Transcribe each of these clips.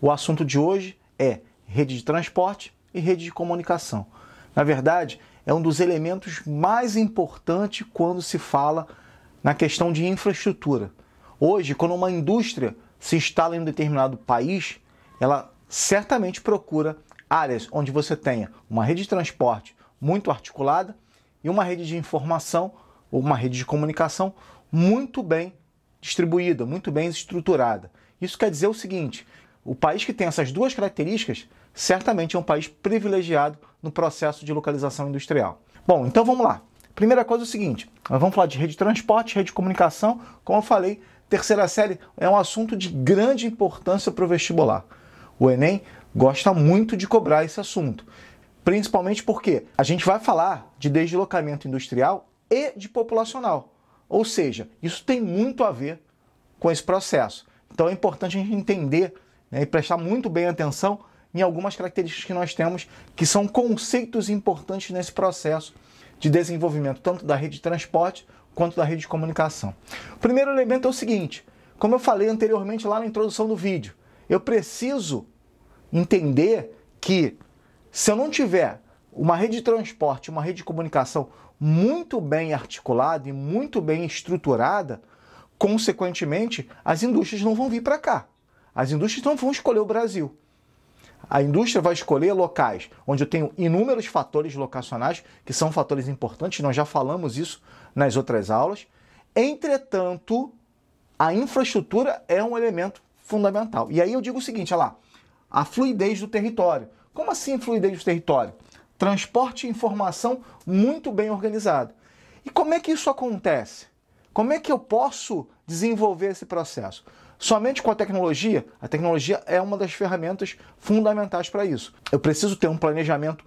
O assunto de hoje é rede de transporte e rede de comunicação. Na verdade, é um dos elementos mais importantes quando se fala na questão de infraestrutura. Hoje, quando uma indústria se instala em um determinado país, ela certamente procura áreas onde você tenha uma rede de transporte muito articulada e uma rede de informação ou uma rede de comunicação muito bem distribuída, muito bem estruturada. Isso quer dizer o seguinte, o país que tem essas duas características certamente é um país privilegiado no processo de localização industrial. Bom, então vamos lá. Primeira coisa é o seguinte: nós vamos falar de rede de transporte, rede de comunicação. Como eu falei, terceira série é um assunto de grande importância para o vestibular. O Enem gosta muito de cobrar esse assunto, principalmente porque a gente vai falar de deslocamento industrial e de populacional. Ou seja, isso tem muito a ver com esse processo. Então é importante a gente entender né, e prestar muito bem atenção em algumas características que nós temos, que são conceitos importantes nesse processo de desenvolvimento, tanto da rede de transporte quanto da rede de comunicação. O primeiro elemento é o seguinte: como eu falei anteriormente lá na introdução do vídeo, eu preciso entender que se eu não tiver uma rede de transporte, uma rede de comunicação muito bem articulada e muito bem estruturada, consequentemente, as indústrias não vão vir para cá. As indústrias não vão escolher o Brasil. A indústria vai escolher locais onde eu tenho inúmeros fatores locacionais, que são fatores importantes, nós já falamos isso nas outras aulas. Entretanto, a infraestrutura é um elemento fundamental. E aí eu digo o seguinte, olha lá, a fluidez do território. Como assim fluidez do território? Transporte e informação muito bem organizado. E como é que isso acontece? Como é que eu posso desenvolver esse processo? somente com a tecnologia? A tecnologia é uma das ferramentas fundamentais para isso. Eu preciso ter um planejamento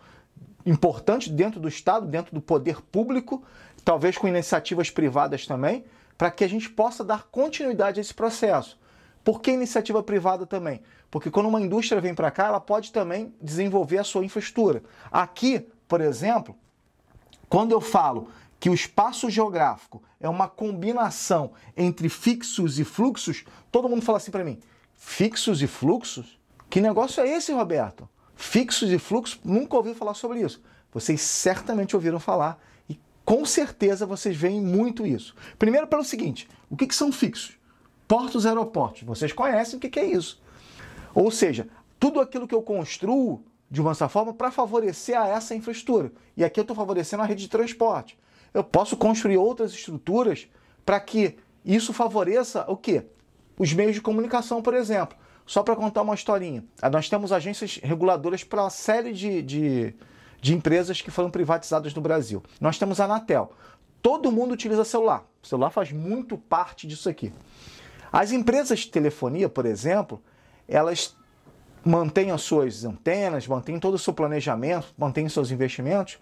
importante dentro do Estado, dentro do poder público, talvez com iniciativas privadas também, para que a gente possa dar continuidade a esse processo. Por que iniciativa privada também? Porque quando uma indústria vem para cá, ela pode também desenvolver a sua infraestrutura. Aqui, por exemplo, quando eu falo que o espaço geográfico é uma combinação entre fixos e fluxos, todo mundo fala assim para mim: fixos e fluxos? Que negócio é esse, Roberto? Fixos e fluxos? Nunca ouvi falar sobre isso. Vocês certamente ouviram falar e com certeza vocês veem muito isso. Primeiro, pelo seguinte: o que, que são fixos? Portos e aeroportos. Vocês conhecem o que, que é isso. Ou seja, tudo aquilo que eu construo de uma certa forma para favorecer a essa infraestrutura. E aqui eu estou favorecendo a rede de transporte eu posso construir outras estruturas para que isso favoreça o quê? Os meios de comunicação, por exemplo. Só para contar uma historinha. Ah, nós temos agências reguladoras para uma série de, de, de empresas que foram privatizadas no Brasil. Nós temos a Anatel. Todo mundo utiliza celular. O celular faz muito parte disso aqui. As empresas de telefonia, por exemplo, elas mantêm as suas antenas, mantêm todo o seu planejamento, mantêm seus investimentos,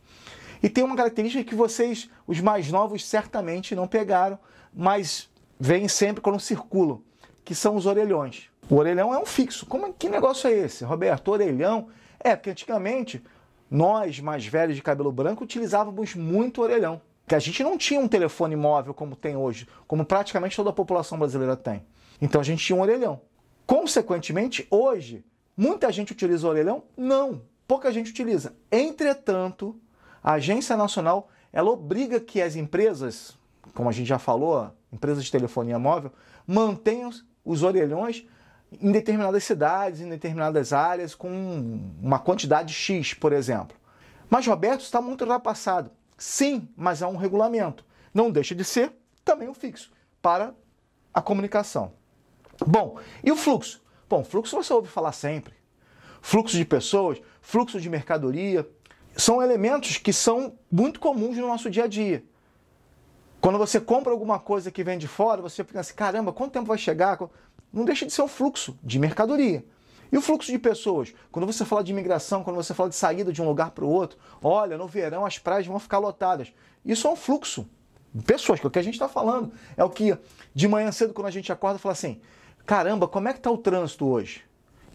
e tem uma característica que vocês, os mais novos, certamente não pegaram, mas vem sempre quando circulam, que são os orelhões. O orelhão é um fixo. Como é, que negócio é esse, Roberto? Orelhão é porque antigamente nós mais velhos de cabelo branco utilizávamos muito orelhão, que a gente não tinha um telefone móvel como tem hoje, como praticamente toda a população brasileira tem. Então a gente tinha um orelhão. Consequentemente, hoje muita gente utiliza o orelhão? Não, pouca gente utiliza. Entretanto, a agência nacional ela obriga que as empresas, como a gente já falou, empresas de telefonia móvel, mantenham os orelhões em determinadas cidades, em determinadas áreas, com uma quantidade X, por exemplo. Mas, Roberto, está muito ultrapassado. Sim, mas há um regulamento. Não deixa de ser também um fixo para a comunicação. Bom, e o fluxo? Bom, fluxo você ouve falar sempre. Fluxo de pessoas, fluxo de mercadoria, são elementos que são muito comuns no nosso dia a dia. Quando você compra alguma coisa que vem de fora, você fica assim, caramba, quanto tempo vai chegar? Não deixa de ser um fluxo de mercadoria. E o fluxo de pessoas? Quando você fala de imigração, quando você fala de saída de um lugar para o outro, olha, no verão as praias vão ficar lotadas. Isso é um fluxo. Pessoas, que é o que a gente está falando. É o que de manhã cedo, quando a gente acorda, fala assim: caramba, como é que está o trânsito hoje?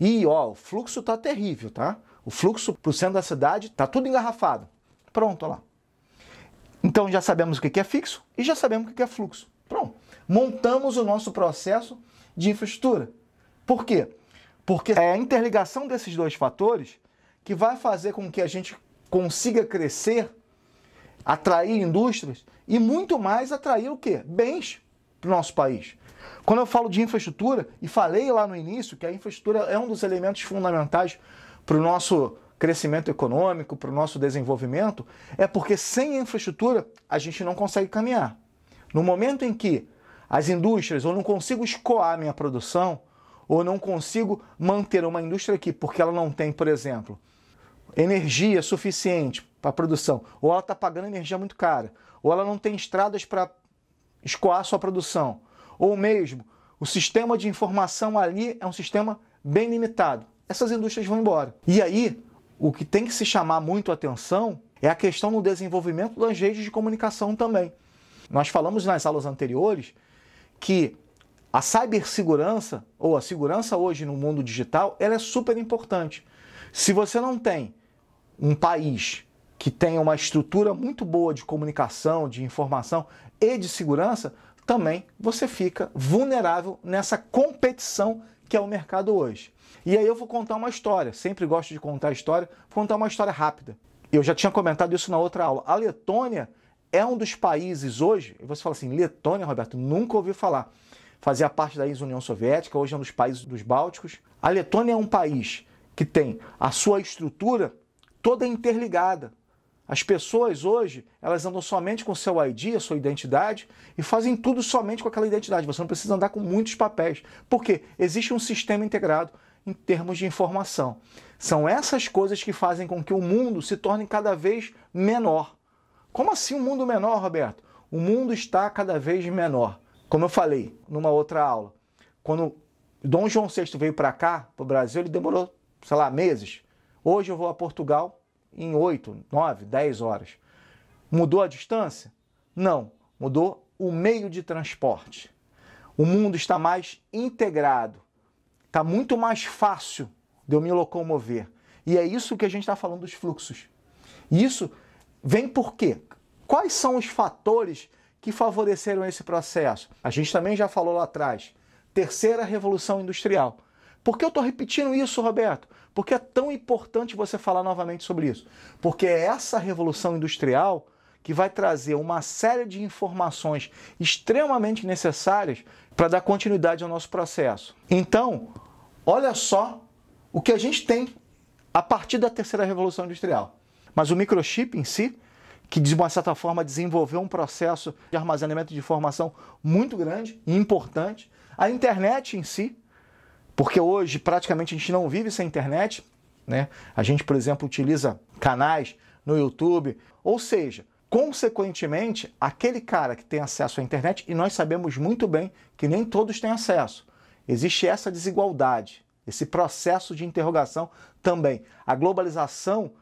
Ih, ó, o fluxo está terrível, tá? o fluxo para o centro da cidade está tudo engarrafado. Pronto, olha lá. Então já sabemos o que é fixo e já sabemos o que é fluxo. Pronto. Montamos o nosso processo de infraestrutura. Por quê? Porque é a interligação desses dois fatores que vai fazer com que a gente consiga crescer, atrair indústrias e muito mais atrair o quê? Bens para o nosso país. Quando eu falo de infraestrutura, e falei lá no início que a infraestrutura é um dos elementos fundamentais para o nosso crescimento econômico, para o nosso desenvolvimento, é porque sem infraestrutura a gente não consegue caminhar. No momento em que as indústrias, ou não consigo escoar minha produção, ou não consigo manter uma indústria aqui porque ela não tem, por exemplo, energia suficiente para a produção, ou ela está pagando energia muito cara, ou ela não tem estradas para escoar sua produção, ou mesmo o sistema de informação ali é um sistema bem limitado essas indústrias vão embora. E aí, o que tem que se chamar muito atenção é a questão do desenvolvimento das redes de comunicação também. Nós falamos nas aulas anteriores que a cibersegurança ou a segurança hoje no mundo digital, ela é super importante. Se você não tem um país que tenha uma estrutura muito boa de comunicação, de informação e de segurança, também você fica vulnerável nessa competição que é o mercado hoje. E aí eu vou contar uma história, sempre gosto de contar história, vou contar uma história rápida. Eu já tinha comentado isso na outra aula. A Letônia é um dos países hoje, você fala assim, Letônia, Roberto, nunca ouvi falar. Fazia parte da ex-União Soviética, hoje é um dos países dos Bálticos. A Letônia é um país que tem a sua estrutura toda interligada. As pessoas hoje, elas andam somente com seu ID, a sua identidade, e fazem tudo somente com aquela identidade. Você não precisa andar com muitos papéis, porque existe um sistema integrado em termos de informação. São essas coisas que fazem com que o mundo se torne cada vez menor. Como assim um mundo menor, Roberto? O mundo está cada vez menor. Como eu falei numa outra aula, quando Dom João VI veio para cá, para o Brasil, ele demorou, sei lá, meses. Hoje eu vou a Portugal, em 8, 9, 10 horas. Mudou a distância? Não, mudou o meio de transporte. O mundo está mais integrado, está muito mais fácil de eu me locomover. E é isso que a gente está falando dos fluxos. E isso vem por quê? Quais são os fatores que favoreceram esse processo? A gente também já falou lá atrás. Terceira Revolução Industrial. Por que eu estou repetindo isso, Roberto? Por que é tão importante você falar novamente sobre isso? Porque é essa revolução industrial que vai trazer uma série de informações extremamente necessárias para dar continuidade ao nosso processo. Então, olha só o que a gente tem a partir da terceira revolução industrial. Mas o microchip em si, que de uma certa forma desenvolveu um processo de armazenamento de informação muito grande e importante, a internet em si, porque hoje praticamente a gente não vive sem internet, né? A gente, por exemplo, utiliza canais no YouTube, ou seja, consequentemente, aquele cara que tem acesso à internet e nós sabemos muito bem que nem todos têm acesso. Existe essa desigualdade, esse processo de interrogação também. A globalização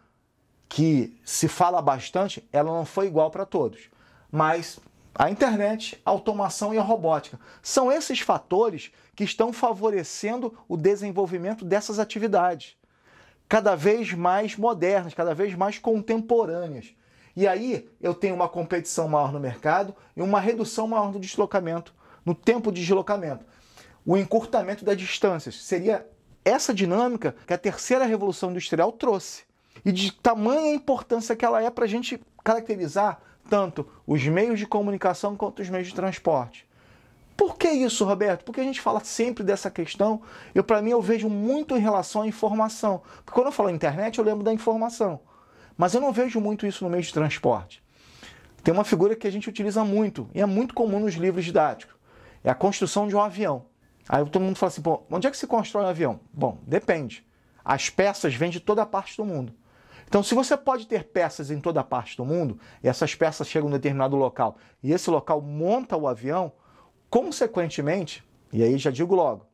que se fala bastante, ela não foi igual para todos. Mas a internet, a automação e a robótica. São esses fatores que estão favorecendo o desenvolvimento dessas atividades, cada vez mais modernas, cada vez mais contemporâneas. E aí eu tenho uma competição maior no mercado e uma redução maior no deslocamento, no tempo de deslocamento. O encurtamento das distâncias seria essa dinâmica que a terceira revolução industrial trouxe e de tamanha importância que ela é para a gente caracterizar tanto os meios de comunicação quanto os meios de transporte. Por que isso, Roberto? Porque a gente fala sempre dessa questão. Eu, para mim, eu vejo muito em relação à informação. Porque quando eu falo internet, eu lembro da informação. Mas eu não vejo muito isso no meio de transporte. Tem uma figura que a gente utiliza muito e é muito comum nos livros didáticos. É a construção de um avião. Aí todo mundo fala assim, onde é que se constrói um avião? Bom, depende. As peças vêm de toda a parte do mundo. Então, se você pode ter peças em toda parte do mundo, e essas peças chegam a um determinado local, e esse local monta o avião, consequentemente, e aí já digo logo,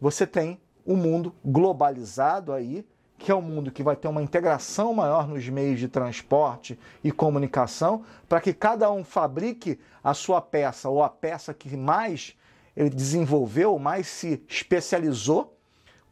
você tem um mundo globalizado aí, que é um mundo que vai ter uma integração maior nos meios de transporte e comunicação, para que cada um fabrique a sua peça ou a peça que mais ele desenvolveu, mais se especializou.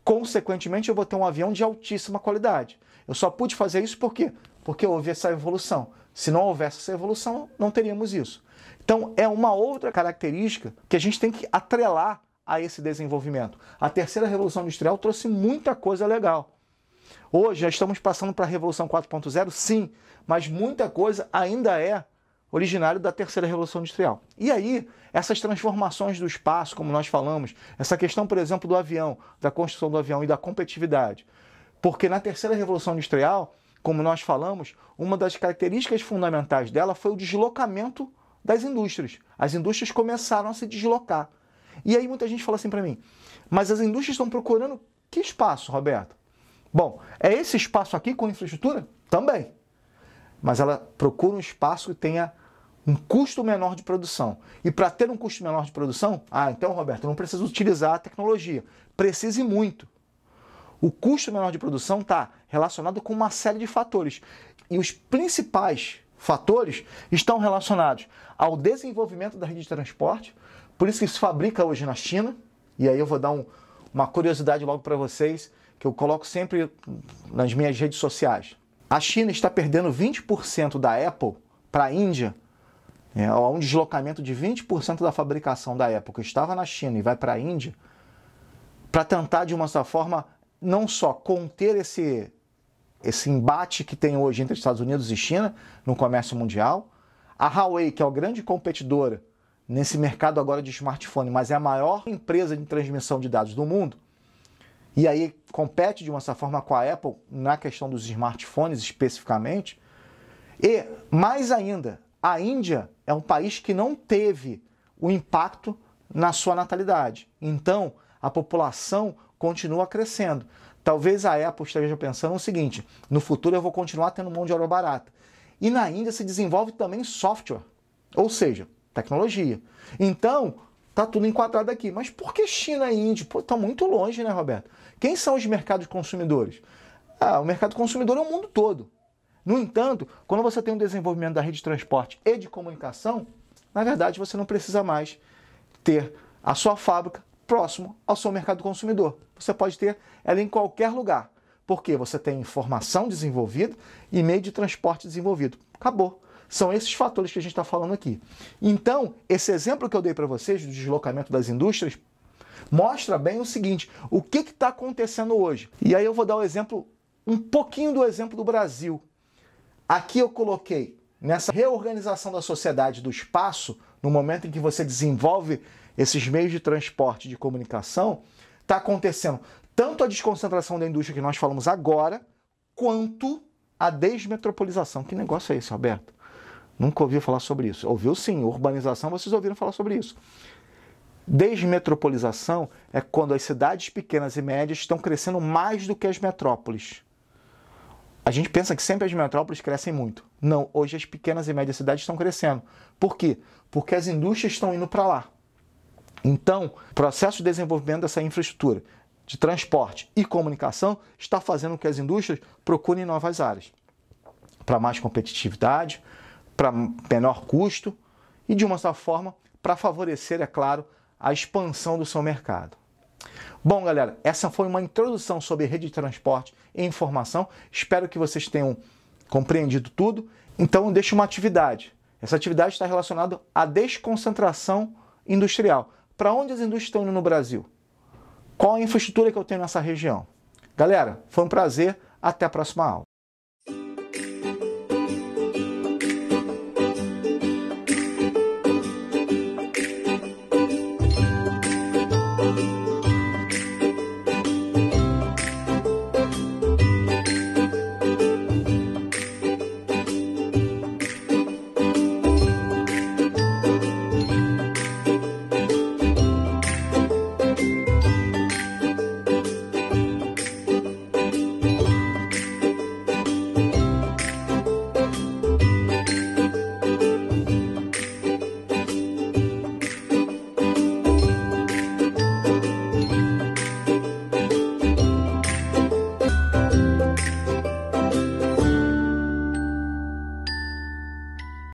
Consequentemente, eu vou ter um avião de altíssima qualidade. Eu só pude fazer isso por quê? Porque houve essa evolução. Se não houvesse essa evolução, não teríamos isso. Então, é uma outra característica que a gente tem que atrelar a esse desenvolvimento. A terceira revolução industrial trouxe muita coisa legal. Hoje já estamos passando para a revolução 4.0, sim, mas muita coisa ainda é originário da terceira revolução industrial. E aí, essas transformações do espaço, como nós falamos, essa questão, por exemplo, do avião, da construção do avião e da competitividade, porque na terceira revolução industrial, como nós falamos, uma das características fundamentais dela foi o deslocamento das indústrias. As indústrias começaram a se deslocar. E aí muita gente fala assim para mim: "Mas as indústrias estão procurando que espaço, Roberto?" Bom, é esse espaço aqui com infraestrutura? Também. Mas ela procura um espaço que tenha um custo menor de produção. E para ter um custo menor de produção, ah, então, Roberto, não precisa utilizar a tecnologia. Precise muito. O custo menor de produção está relacionado com uma série de fatores. E os principais fatores estão relacionados ao desenvolvimento da rede de transporte, por isso que se fabrica hoje na China. E aí eu vou dar um, uma curiosidade logo para vocês, que eu coloco sempre nas minhas redes sociais. A China está perdendo 20% da Apple para a Índia é, há um deslocamento de 20% da fabricação da Apple que estava na China e vai para a Índia, para tentar, de uma certa forma, não só conter esse, esse embate que tem hoje entre Estados Unidos e China no comércio mundial, a Huawei, que é a grande competidora nesse mercado agora de smartphone, mas é a maior empresa de transmissão de dados do mundo, e aí compete de uma certa forma com a Apple na questão dos smartphones especificamente. E mais ainda, a Índia é um país que não teve o impacto na sua natalidade. Então, a população continua crescendo. Talvez a Apple esteja pensando o seguinte: no futuro eu vou continuar tendo mão de obra barata. E na Índia se desenvolve também software, ou seja, tecnologia. Então, tá tudo enquadrado aqui. Mas por que China e Índia? Pô, tá muito longe, né, Roberto? Quem são os mercados consumidores? Ah, o mercado consumidor é o mundo todo. No entanto, quando você tem um desenvolvimento da rede de transporte e de comunicação, na verdade você não precisa mais ter a sua fábrica próximo ao seu mercado consumidor. Você pode ter ela em qualquer lugar, porque você tem informação desenvolvida e meio de transporte desenvolvido. Acabou. São esses fatores que a gente está falando aqui. Então, esse exemplo que eu dei para vocês do deslocamento das indústrias mostra bem o seguinte: o que está acontecendo hoje? E aí eu vou dar o um exemplo, um pouquinho do exemplo do Brasil. Aqui eu coloquei nessa reorganização da sociedade do espaço, no momento em que você desenvolve esses meios de transporte de comunicação, está acontecendo tanto a desconcentração da indústria que nós falamos agora, quanto a desmetropolização. Que negócio é esse, Roberto? Nunca ouviu falar sobre isso. Ouviu sim, urbanização, vocês ouviram falar sobre isso. Desmetropolização é quando as cidades pequenas e médias estão crescendo mais do que as metrópoles. A gente pensa que sempre as metrópoles crescem muito. Não, hoje as pequenas e médias cidades estão crescendo. Por quê? Porque as indústrias estão indo para lá. Então, o processo de desenvolvimento dessa infraestrutura de transporte e comunicação está fazendo com que as indústrias procurem novas áreas para mais competitividade, para menor custo e, de uma certa forma, para favorecer, é claro, a expansão do seu mercado. Bom, galera, essa foi uma introdução sobre rede de transporte e informação. Espero que vocês tenham compreendido tudo. Então, deixe uma atividade. Essa atividade está relacionada à desconcentração industrial para onde as indústrias estão indo no Brasil? Qual a infraestrutura que eu tenho nessa região? Galera, foi um prazer. Até a próxima aula.